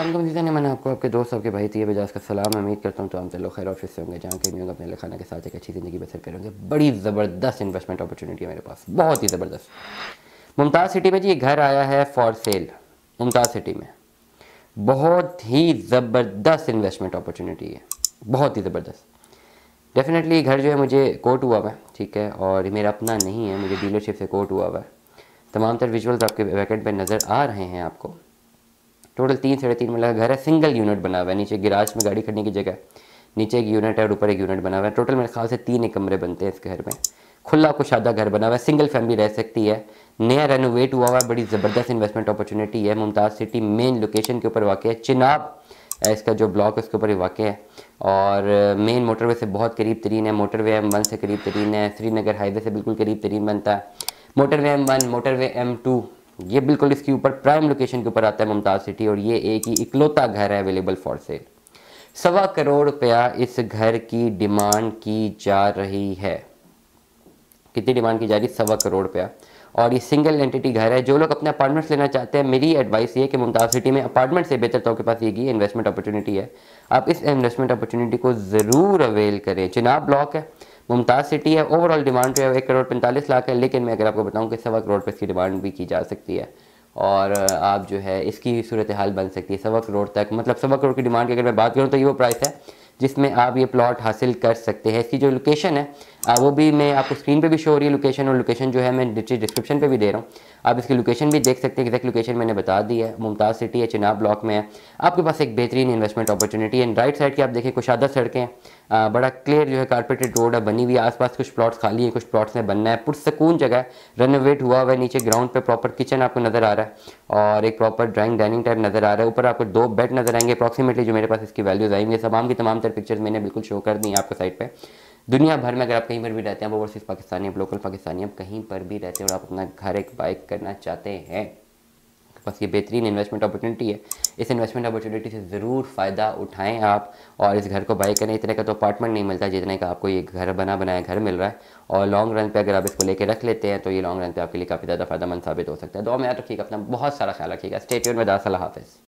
असल तो मजीदा मैंने आपको आपके दोस्त आपके भाई थी बजाज का सलाम उम्मीद करता हूँ तो हम चलो खैर ऑफिस से होंगे जहाँ के होंगे अपने खाना के साथ एक अच्छी ज़िंदगी बसर करेंगे बड़ी ज़बरदस्त इन्वेस्टमेंट अपॉर्चुनिटी है मेरे पास बहुत ही ज़बरदस्त मुमताज़ सिटी में जी ये घर आया है फॉर सेल मुमताज़ सिटी में बहुत ही ज़बरदस्त इन्वेस्टमेंट अपॉर्चुनिटी है बहुत ही ज़बरदस्त डेफिनेटली घर जो है मुझे कोट हुआ हुआ है ठीक है और मेरा अपना नहीं है मुझे डीलरशिप से कोट हुआ हुआ है तमाम तर विजुअल्स आपके वैकेट पर नज़र आ रहे हैं आपको टोटल तीन साढ़े तीन मिला घर है सिंगल यूनिट बना हुआ है नीचे गिराज में गाड़ी खड़ने की जगह है नीचे एक यूनिट है और ऊपर एक यूनिट बना हुआ है टोटल मेरे ख्याल से तीन ही कमरे बनते हैं इस घर में खुला कुशादा घर बना हुआ है सिंगल फैमिली रह सकती है नया रेनोवेट हुआ हुआ है बड़ी ज़बरदस्त इन्वेस्टमेंट अपॉर्चुनिटी है मुमताज़ सिटी मेन लोकेशन के ऊपर वाक़ है चिनाब इसका जो ब्लॉक है उसके ऊपर ही वाक़ है और मेन मोटरवे से बहुत करीब तरीन है मोटरवे एम वन से करीब तरीन है श्रीनगर हाईवे से बिल्कुल करीब तरीन बनता है motorway M one motorway M two ये बिल्कुल इसके ऊपर प्राइम लोकेशन के ऊपर आता है मुमताज़ सिटी और ये एक ही इकलौता घर है अवेलेबल फॉर सेल सवा करोड़ रुपया इस घर की डिमांड की जा रही है कितनी डिमांड की जा रही है सवा करोड़ रुपया और ये सिंगल एंटिटी घर है जो लोग अपने अपार्टमेंट्स लेना चाहते हैं मेरी एडवाइस ये कि मुमताज़ सिटी में अपार्टमेंट से बेहतर तो आपके पास ये की इन्वेस्टमेंट अपॉर्चुनिटी है आप इस इन्वेस्टमेंट अपॉर्चुनिटी को ज़रूर अवेल करें चिनाब ब्लॉक है मुमताज़ सिटी है ओवरऑल डिमांड जो है एक करोड़ पैंतालीस लाख है लेकिन मैं अगर आपको बताऊँ कि सवा करोड़ पर इसकी डिमांड भी की जा सकती है और आप जो है इसकी सूरत हाल बन सकती है सवा करोड़ तक मतलब सवा करोड़ की डिमांड की अगर मैं बात करूँ तो ये वो प्राइस है जिसमें आप ये प्लॉट हासिल कर सकते हैं इसकी जो लोकेशन है वो भी मैं आपको स्क्रीन पे भी शो हो रही है लोकेशन और लोकेशन जो है मैं डिस्क्रिप्शन पे भी दे रहा हूँ आप इसकी लोकेशन भी देख सकते हैं एक्जैक्ट लोकेशन मैंने बता दी है मुमताज़ सिटी है चिनाब ब्लॉक में है आपके पास एक बेहतरीन इन्वेस्टमेंट अपॉर्चुनिटी है राइट साइड की आप देखें कुशादा सड़कें हैं बड़ा क्लियर जो है कारपेटेड रोड है बनी हुई आसपास कुछ प्लॉट्स खाली हैं कुछ प्लॉट्स में बनना है पुरसकून जगह है रेनोवेट हुआ हुआ है नीचे ग्राउंड पर प्रॉपर किचन आपको नज़र आ रहा है और एक प्रॉपर ड्राइंग डाइनिंग टाइप नज़र आ रहा है ऊपर आपको दो बेड नजर आएंगे अप्रॉक्सीमेटली जो मेरे पास इसकी वैल्यूज़ आएंगे तमाम की तमाम चार पिक्चर्स मैंने बिल्कुल शो कर दी हैं आपको साइट पर दुनिया भर में अगर आप कहीं पर भी रहते हैं आप ओवरसीज़ पाकिस्तानी आप लोकल पाकिस्तानी आप कहीं पर भी रहते हैं और आप अपना घर एक बाइक करना चाहते हैं बस ये बेहतरीन इन्वेस्टमेंट अपॉर्चुनिटी है इस इन्वेस्टमेंट अपॉर्चुनिटी से ज़रूर फ़ायदा उठाएं आप और इस घर को बाई करें इतने का तो अपार्टमेंट नहीं मिलता जितने का आपको ये घर बना बनाया घर मिल रहा है और लॉन्ग रन पे अगर आप इसको लेके रख लेते हैं तो ये लॉन्ग रन पे आपके लिए काफ़ी ज़्यादा फायदा मंद साबित हो सकता है दो मैं याद रखिएगा अपना बहुत सारा ख्याल रखिएगा स्टेट में दासल हाफ़